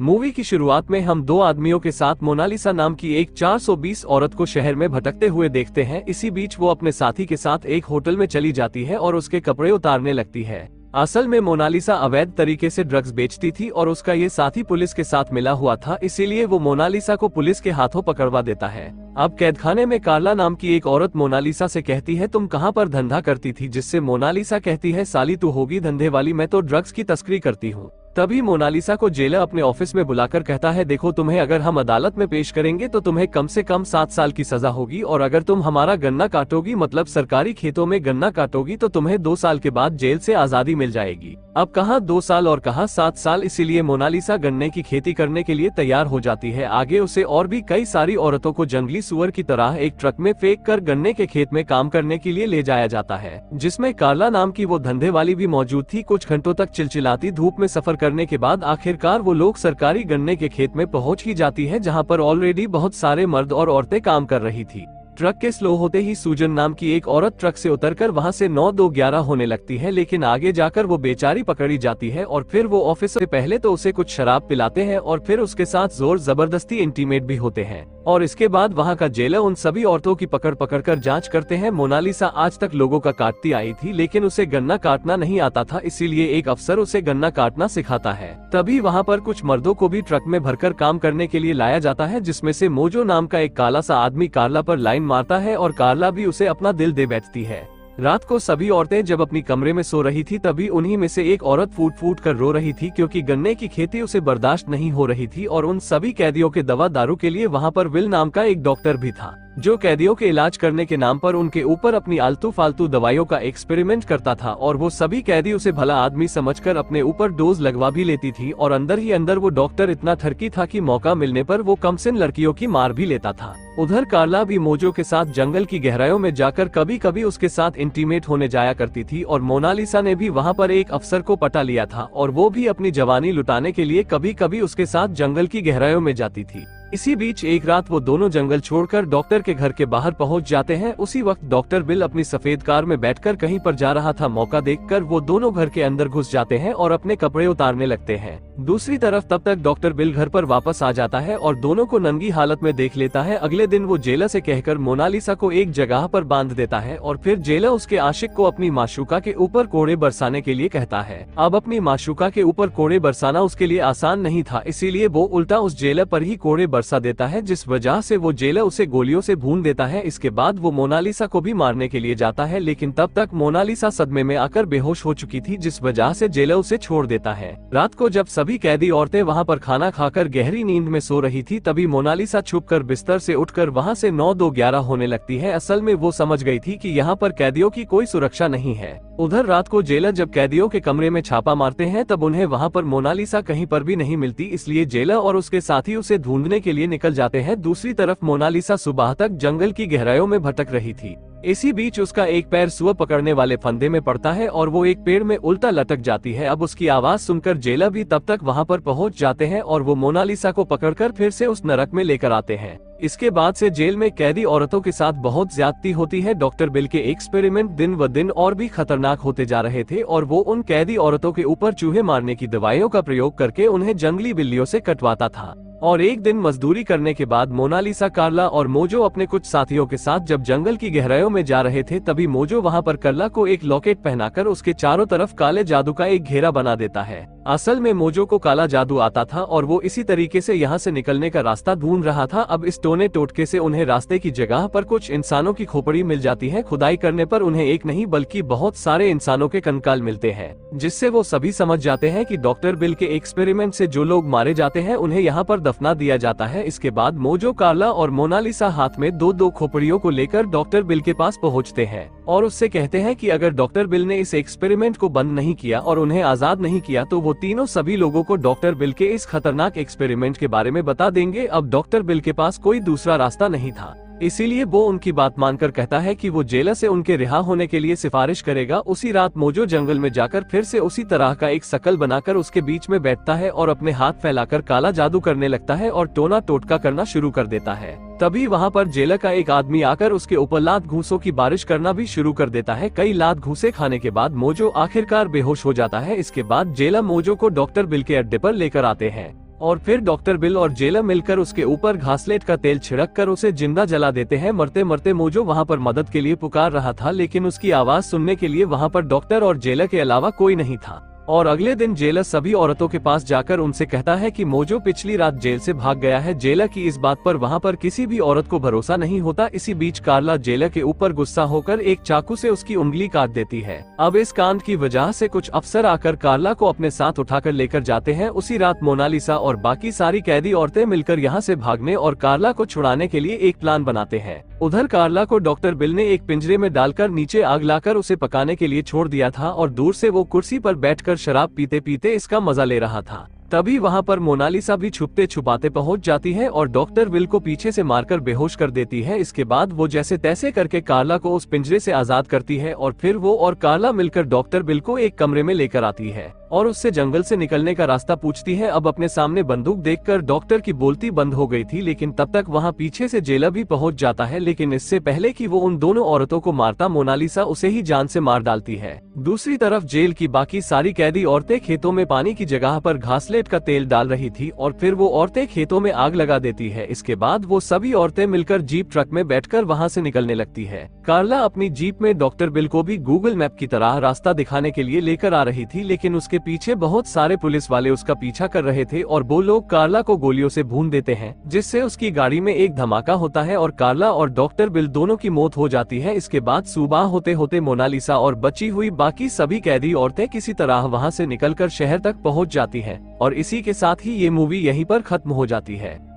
movie की शुरुआत में हम दो आदमियों के साथ मोनालिसा नाम की एक 420 औरत को शहर में भटकते हुए देखते हैं इसी बीच वो अपने साथी के साथ एक होटल में चली जाती है और उसके कपड़े उतारने लगती है असल में मोनालिसा अवैध तरीके से ड्रग्स बेचती थी और उसका ये साथी पुलिस के साथ मिला हुआ था इसीलिए वो मोनालिसा को पुलिस के हाथों पकड़वा देता है अब कैदखाने में कार्ला नाम की एक औरत मोनालिसा से कहती है तुम कहाँ पर धंधा करती थी जिससे मोनालिसा कहती है साली तू होगी धंधे वाली मैं तो ड्रग्स की तस्करी करती हूँ तभी मोनालिसा को जेलर अपने ऑफिस में बुलाकर कहता है देखो तुम्हें अगर हम अदालत में पेश करेंगे तो तुम्हें कम से कम सात साल की सजा होगी और अगर तुम हमारा गन्ना काटोगी मतलब सरकारी खेतों में गन्ना काटोगी तो तुम्हें दो साल के बाद जेल से आजादी मिल जाएगी अब कहा दो साल और कहा सात साल इसीलिए मोनालिसा गन्ने की खेती करने के लिए तैयार हो जाती है आगे उसे और भी कई सारी औरतों को जंगली सुअर की तरह एक ट्रक में फेंक कर गन्ने के खेत में काम करने के लिए ले जाया जाता है जिसमे कार्ला नाम की वो धंधे वाली भी मौजूद थी कुछ घंटों तक चिलचिलाती धूप में सफर कर करने के बाद आखिरकार वो लोग सरकारी गन्ने के खेत में पहुंच ही जाती है जहां पर ऑलरेडी बहुत सारे मर्द और औरतें काम कर रही थी ट्रक के स्लो होते ही सूजन नाम की एक औरत ट्रक से उतरकर वहां से नौ दो ग्यारह होने लगती है लेकिन आगे जाकर वो बेचारी पकड़ी जाती है और फिर वो ऑफिस पहले तो उसे कुछ शराब पिलाते हैं और फिर उसके साथ जोर जबरदस्ती इंटीमेट भी होते हैं और इसके बाद वहाँ का जेलर उन सभी औरतों की पकड़ पकड़ कर जाँच करते हैं मोनालिसा आज तक लोगो का काटती आई थी लेकिन उसे गन्ना काटना नहीं आता था इसीलिए एक अफसर उसे गन्ना काटना सिखाता है तभी वहाँ पर कुछ मर्दों को भी ट्रक में भरकर काम करने के लिए लाया जाता है जिसमे ऐसी मोजो नाम का एक काला सा आदमी कार्ला पर लाइन मारता है और कार्ला भी उसे अपना दिल दे बैठती है रात को सभी औरतें जब अपनी कमरे में सो रही थी तभी उन्हीं में से एक औरत फूट फूट कर रो रही थी क्योंकि गन्ने की खेती उसे बर्दाश्त नहीं हो रही थी और उन सभी कैदियों के दवा दारू के लिए वहां पर विल नाम का एक डॉक्टर भी था जो कैदियों के इलाज करने के नाम पर उनके ऊपर अपनी आलतू फालतू दवाइयों का एक्सपेरिमेंट करता था और वो सभी कैदी उसे भला आदमी समझकर अपने ऊपर डोज लगवा भी लेती थी और अंदर ही अंदर वो डॉक्टर इतना थरकी था कि मौका मिलने पर वो कमसिन लड़कियों की मार भी लेता था उधर कार्ला भी मोजो के साथ जंगल की गहराइयों में जाकर कभी कभी उसके साथ इंटीमेट होने जाया करती थी और मोनालिसा ने भी वहाँ पर एक अफसर को पटा लिया था और वो भी अपनी जवानी लुटाने के लिए कभी कभी उसके साथ जंगल की गहराइयों में जाती थी इसी बीच एक रात वो दोनों जंगल छोड़कर डॉक्टर के घर के बाहर पहुंच जाते हैं उसी वक्त डॉक्टर बिल अपनी सफेद कार में बैठकर कहीं पर जा रहा था मौका देखकर वो दोनों घर के अंदर घुस जाते हैं और अपने कपड़े उतारने लगते हैं दूसरी तरफ तब तक डॉक्टर बिल घर पर वापस आ जाता है और दोनों को नंगी हालत में देख लेता है अगले दिन वो जेला से कहकर मोनालिसा को एक जगह पर बांध देता है और फिर जेला उसके आशिक को अपनी माशुका के ऊपर कोड़े बरसाने के लिए कहता है अब अपनी माशुका के ऊपर कोड़े बरसाना उसके लिए आसान नहीं था इसीलिए वो उल्टा उस जेला पर ही कोड़े बरसा देता है जिस वजह से वो जेलर उसे गोलियों से भून देता है इसके बाद वो मोनालिसा को भी मारने के लिए जाता है लेकिन तब तक मोनालिसा सदमे में आकर बेहोश हो चुकी थी जिस वजह से जेलर उसे छोड़ देता है रात को जब सभी कैदी औरतें वहाँ पर खाना खाकर गहरी नींद में सो रही थी तभी मोनालिसा छुप बिस्तर से उठकर वहाँ से नौ दो ग्यारह होने लगती है असल में वो समझ गयी थी की यहाँ पर कैदियों की कोई सुरक्षा नहीं है उधर रात को जेलर जब कैदियों के कमरे में छापा मारते हैं तब उन्हें वहाँ पर मोनालिसा कहीं पर भी नहीं मिलती इसलिए जेलर और उसके साथी उसे ढूंढने के के लिए निकल जाते हैं दूसरी तरफ मोनालिसा सुबह तक जंगल की गहराइयों में भटक रही थी इसी बीच उसका एक पैर सुअ पकड़ने वाले फंदे में पड़ता है और वो एक पेड़ में उल्टा लटक जाती है अब उसकी आवाज सुनकर जेला भी तब तक वहाँ पर पहुँच जाते हैं और वो मोनालिसा को पकड़कर फिर से उस नरक में लेकर आते हैं इसके बाद से जेल में कैदी औरतों के साथ बहुत ज्यादती होती है डॉक्टर बिल के एक्सपेरिमेंट दिन व दिन और भी खतरनाक होते जा रहे थे और वो उन कैदी औरतों के ऊपर चूहे मारने की दवाइयों का प्रयोग करके उन्हें जंगली बिल्लियों से कटवाता था और एक दिन मजदूरी करने के बाद मोनालिसा कार्ला और मोजो अपने कुछ साथियों के साथ जब जंगल की गहराइयों में जा रहे थे तभी मोजो वहां पर कार्ला को एक लॉकेट पहनाकर उसके चारों तरफ काले जादू का एक घेरा बना देता है असल में मोजो को काला जादू आता था और वो इसी तरीके से यहाँ से निकलने का रास्ता ढूंढ रहा था अब इस टोने टोटके से उन्हें रास्ते की जगह पर कुछ इंसानों की खोपड़ी मिल जाती है खुदाई करने पर उन्हें एक नहीं बल्कि बहुत सारे इंसानों के कंकाल मिलते हैं जिससे वो सभी समझ जाते हैं की डॉक्टर बिल के एक्सपेरिमेंट से जो लोग मारे जाते हैं उन्हें यहाँ पर दफना दिया जाता है इसके बाद मोजो कार्ला और मोनालिसा हाथ में दो दो खोपड़ियों को लेकर डॉक्टर बिल के पास पहुँचते हैं और उससे कहते हैं की अगर डॉक्टर बिल ने इस एक्सपेरिमेंट को बंद नहीं किया और उन्हें आजाद नहीं किया तो वो तीनों सभी लोगों को डॉक्टर बिल के इस खतरनाक एक्सपेरिमेंट के बारे में बता देंगे अब डॉक्टर बिल के पास कोई दूसरा रास्ता नहीं था इसीलिए वो उनकी बात मानकर कहता है कि वो जेलर से उनके रिहा होने के लिए सिफारिश करेगा उसी रात मोजो जंगल में जाकर फिर से उसी तरह का एक सकल बनाकर उसके बीच में बैठता है और अपने हाथ फैलाकर काला जादू करने लगता है और टोना टोटका करना शुरू कर देता है तभी वहाँ पर जेलर का एक आदमी आकर उसके ऊपर लात घूसों की बारिश करना भी शुरू कर देता है कई लात घूसे खाने के बाद मोजो आखिरकार बेहोश हो जाता है इसके बाद जेलर मोजो को डॉक्टर बिल के अड्डे पर लेकर आते हैं और फिर डॉक्टर बिल और जेलर मिलकर उसके ऊपर घासलेट का तेल छिड़क कर उसे जिंदा जला देते हैं मरते मरते मोजो वहाँ पर मदद के लिए पुकार रहा था लेकिन उसकी आवाज सुनने के लिए वहाँ पर डॉक्टर और जेलर के अलावा कोई नहीं था और अगले दिन जेलर सभी औरतों के पास जाकर उनसे कहता है कि मोजो पिछली रात जेल से भाग गया है जेलर की इस बात पर वहां पर किसी भी औरत को भरोसा नहीं होता इसी बीच कार्ला जेलर के ऊपर गुस्सा होकर एक चाकू से उसकी उंगली काट देती है अब इस कांड की वजह से कुछ अफसर आकर कार्ला को अपने साथ उठाकर लेकर जाते हैं उसी रात मोनालिसा और बाकी सारी कैदी औरतें मिलकर यहाँ ऐसी भागने और कार्ला को छुड़ाने के लिए एक प्लान बनाते हैं उधर कार्ला को डॉक्टर बिल ने एक पिंजरे में डालकर नीचे आग लाकर उसे पकाने के लिए छोड़ दिया था और दूर से वो कुर्सी पर बैठकर शराब पीते पीते इसका मजा ले रहा था तभी वहाँ पर मोनालिसा भी छुपते छुपाते पहुँच जाती है और डॉक्टर विल को पीछे से मारकर बेहोश कर देती है इसके बाद वो जैसे तैसे करके कार्ला को उस पिंजरे से आजाद करती है और फिर वो और कार्ला मिलकर डॉक्टर विल को एक कमरे में लेकर आती है और उससे जंगल से निकलने का रास्ता पूछती है अब अपने सामने बंदूक देखकर डॉक्टर की बोलती बंद हो गई थी लेकिन तब तक वहाँ पीछे से जेला भी पहुंच जाता है लेकिन इससे पहले कि वो उन दोनों औरतों को मारता मोनालिसा उसे ही जान से मार डालती है दूसरी तरफ जेल की बाकी सारी कैदी औरतें खेतों में पानी की जगह पर घासलेट का तेल डाल रही थी और फिर वो औरतें खेतों में आग लगा देती है इसके बाद वो सभी औरतें मिलकर जीप ट्रक में बैठकर वहाँ से निकलने लगती है कार्ला अपनी जीप में डॉक्टर बिल को भी गूगल मैप की तरह रास्ता दिखाने के लिए लेकर आ रही थी लेकिन उसके उसके पीछे बहुत सारे पुलिस वाले उसका पीछा कर रहे थे और वो लोग कार्ला को गोलियों से भून देते हैं जिससे उसकी गाड़ी में एक धमाका होता है और कार्ला और डॉक्टर बिल दोनों की मौत हो जाती है इसके बाद सुबह होते होते मोनालिसा और बची हुई बाकी सभी कैदी औरतें किसी तरह वहाँ से निकल शहर तक पहुँच जाती है और इसी के साथ ही ये मूवी यही आरोप खत्म हो जाती है